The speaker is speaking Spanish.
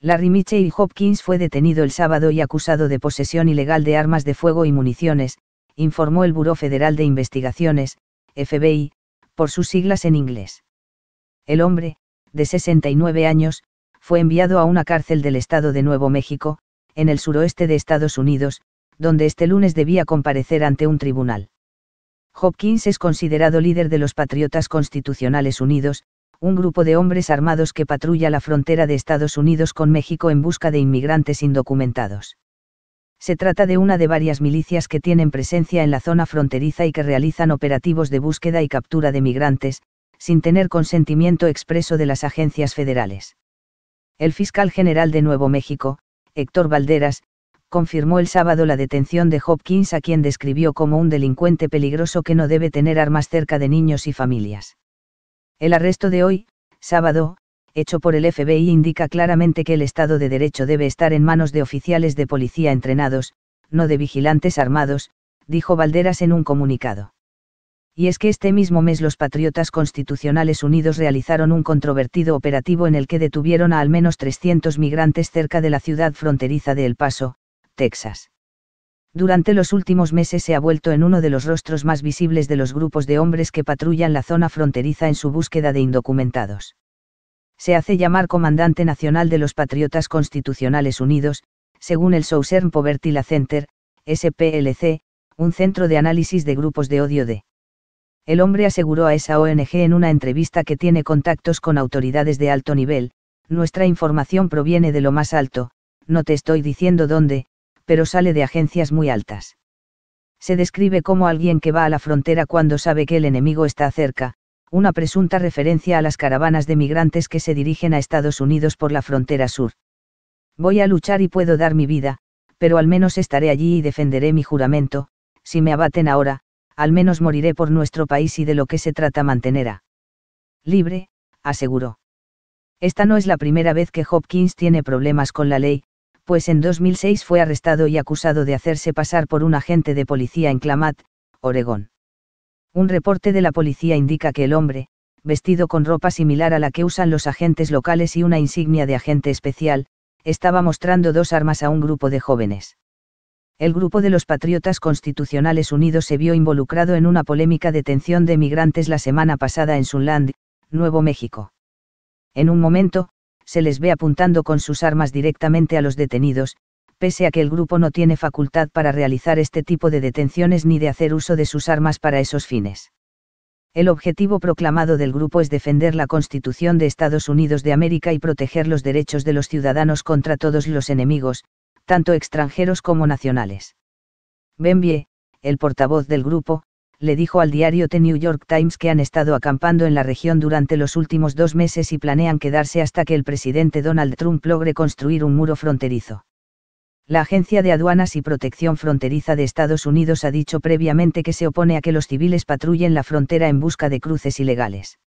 Larry y Hopkins fue detenido el sábado y acusado de posesión ilegal de armas de fuego y municiones, informó el Buró Federal de Investigaciones, FBI, por sus siglas en inglés. El hombre, de 69 años, fue enviado a una cárcel del estado de Nuevo México, en el suroeste de Estados Unidos, donde este lunes debía comparecer ante un tribunal. Hopkins es considerado líder de los Patriotas Constitucionales Unidos, un grupo de hombres armados que patrulla la frontera de Estados Unidos con México en busca de inmigrantes indocumentados. Se trata de una de varias milicias que tienen presencia en la zona fronteriza y que realizan operativos de búsqueda y captura de migrantes, sin tener consentimiento expreso de las agencias federales. El fiscal general de Nuevo México, Héctor Valderas, confirmó el sábado la detención de Hopkins a quien describió como un delincuente peligroso que no debe tener armas cerca de niños y familias. El arresto de hoy, sábado, hecho por el FBI indica claramente que el Estado de Derecho debe estar en manos de oficiales de policía entrenados, no de vigilantes armados, dijo Valderas en un comunicado. Y es que este mismo mes los Patriotas Constitucionales Unidos realizaron un controvertido operativo en el que detuvieron a al menos 300 migrantes cerca de la ciudad fronteriza de El Paso, Texas durante los últimos meses se ha vuelto en uno de los rostros más visibles de los grupos de hombres que patrullan la zona fronteriza en su búsqueda de indocumentados. Se hace llamar Comandante Nacional de los Patriotas Constitucionales Unidos, según el Southern Poverty Center, SPLC, un centro de análisis de grupos de odio de. El hombre aseguró a esa ONG en una entrevista que tiene contactos con autoridades de alto nivel, nuestra información proviene de lo más alto, no te estoy diciendo dónde, pero sale de agencias muy altas. Se describe como alguien que va a la frontera cuando sabe que el enemigo está cerca, una presunta referencia a las caravanas de migrantes que se dirigen a Estados Unidos por la frontera sur. Voy a luchar y puedo dar mi vida, pero al menos estaré allí y defenderé mi juramento, si me abaten ahora, al menos moriré por nuestro país y de lo que se trata a Libre, aseguró. Esta no es la primera vez que Hopkins tiene problemas con la ley, pues en 2006 fue arrestado y acusado de hacerse pasar por un agente de policía en Klamath, Oregón. Un reporte de la policía indica que el hombre, vestido con ropa similar a la que usan los agentes locales y una insignia de agente especial, estaba mostrando dos armas a un grupo de jóvenes. El grupo de los Patriotas Constitucionales Unidos se vio involucrado en una polémica detención de migrantes la semana pasada en Sunland, Nuevo México. En un momento, se les ve apuntando con sus armas directamente a los detenidos, pese a que el grupo no tiene facultad para realizar este tipo de detenciones ni de hacer uso de sus armas para esos fines. El objetivo proclamado del grupo es defender la Constitución de Estados Unidos de América y proteger los derechos de los ciudadanos contra todos los enemigos, tanto extranjeros como nacionales. Bembie, el portavoz del grupo, le dijo al diario The New York Times que han estado acampando en la región durante los últimos dos meses y planean quedarse hasta que el presidente Donald Trump logre construir un muro fronterizo. La Agencia de Aduanas y Protección Fronteriza de Estados Unidos ha dicho previamente que se opone a que los civiles patrullen la frontera en busca de cruces ilegales.